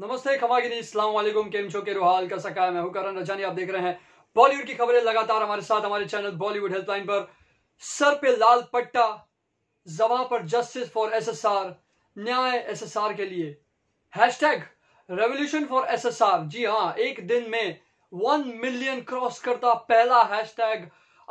नमस्ते खमागिनी इस्लाम वालेकुम केम छो के रूहाल का सका मैं हूं करण रजानी आप देख रहे हैं बॉलीवुड की खबरें लगातार हमारे साथ हमारे चैनल बॉलीवुड हेल्पलाइन पर सर पे लाल पट्टा जबा पर जस्टिस फॉर एसएसआर न्याय एसएसआर के लिए हैशटैग रेवोल्यूशन फॉर एसएसआर जी हाँ एक दिन में वन मिलियन क्रॉस करता पहला हैशटैग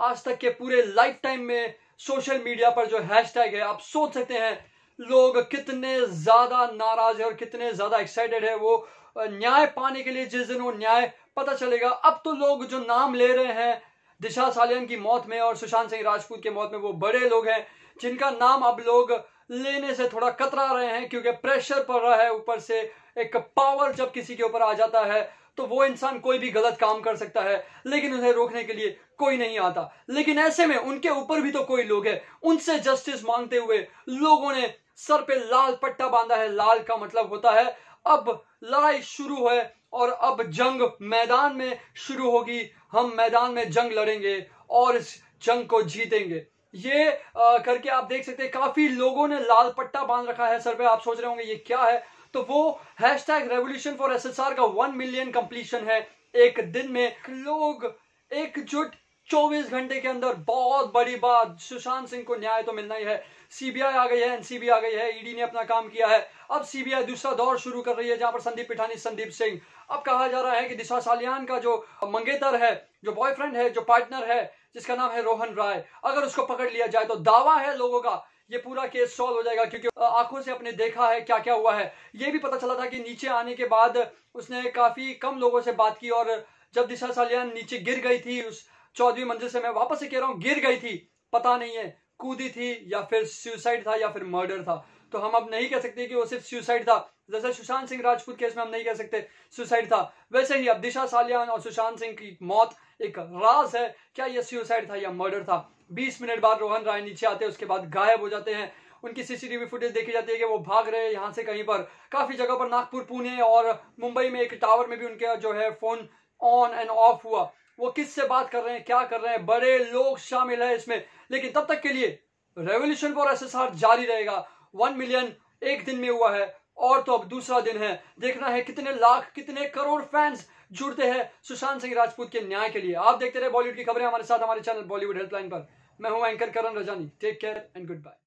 आज तक के पूरे लाइफ टाइम में सोशल मीडिया पर जो हैशटैग है आप सोच सकते हैं लोग कितने ज्यादा नाराज है और कितने ज्यादा एक्साइटेड है वो न्याय पाने के लिए जिस दिन वो न्याय पता चलेगा अब तो लोग जो नाम ले रहे हैं दिशा सालियन की मौत में और सुशांत सिंह राजपूत की मौत में वो बड़े लोग हैं जिनका नाम अब लोग लेने से थोड़ा कतरा रहे हैं क्योंकि प्रेशर पड़ रहा है ऊपर से एक पावर जब किसी के ऊपर आ जाता है तो वो इंसान कोई भी गलत काम कर सकता है लेकिन उन्हें रोकने के लिए कोई नहीं आता लेकिन ऐसे में उनके ऊपर भी तो कोई लोग है उनसे जस्टिस मांगते हुए लोगों ने सर पे लाल पट्टा बांधा है लाल का मतलब होता है अब लड़ाई शुरू है और अब जंग मैदान में शुरू होगी हम मैदान में जंग लड़ेंगे और इस जंग को जीतेंगे ये आ, करके आप देख सकते हैं काफी लोगों ने लाल पट्टा बांध रखा है सर पे आप सोच रहे होंगे ये क्या है तो वो hashtag revolution for S का वन मिलियन कंप्लीशन है एक दिन में लोग एकजुट 24 घंटे के अंदर बहुत बड़ी बात सुशांत सिंह को न्याय तो मिलना ही है सीबीआई आ गई है एनसीबी आ गई है ईडी e ने अपना काम किया है अब सीबीआई दूसरा दौर शुरू कर रही है जहां पर संदीप पिठानी संदीप सिंह अब कहा जा रहा है कि दिशा सालियान का जो मंगेतर है जो बॉयफ्रेंड है जो पार्टनर है जिसका नाम है रोहन राय अगर उसको पकड़ लिया जाए तो दावा है लोगों का ये पूरा केस सॉल्व हो जाएगा क्योंकि आंखों से अपने देखा है क्या क्या हुआ है ये भी पता चला था कि नीचे आने के बाद उसने काफी कम लोगों से बात की और जब दिशा सालियान नीचे गिर गई थी उस चौदहवीं मंजिल से मैं वापस से कह रहा हूं गिर गई थी पता नहीं है कूदी थी या फिर सुसाइड था या फिर मर्डर था तो हम अब नहीं कह सकते कि वो सिर्फ सुसाइड था जैसे सुशांत सिंह राजपूत केस में हम नहीं कह सकते सुसाइड था वैसे ही अब दिशा सालियान और सुशांत सिंह की मौत एक राज है क्या यह सुसाइड था या मर्डर था 20 मिनट बाद रोहन राय नीचे आते हैं उसके बाद गायब हो जाते हैं उनकी सीसीटीवी फुटेज देखी जाती है कि वो भाग रहे हैं यहाँ से कहीं पर काफी जगह पर नागपुर पुणे और मुंबई में एक टावर में भी उनका जो है फोन ऑन एंड ऑफ हुआ वो किससे बात कर रहे हैं क्या कर रहे हैं बड़े लोग शामिल है इसमें लेकिन तब तक के लिए रेवोल्यूशन फॉर एस जारी रहेगा वन मिलियन एक दिन में हुआ है और तो अब दूसरा दिन है देखना है कितने लाख कितने करोड़ फैंस जुड़ते हैं सुशांत सिंह राजपूत के न्याय के लिए आप देखते रहे बॉलीवुड की खबरें हमारे साथ हमारे चैनल बॉलीवुड हेल्पलाइन पर मैं हूं anchor Karan Rajani take care and good bye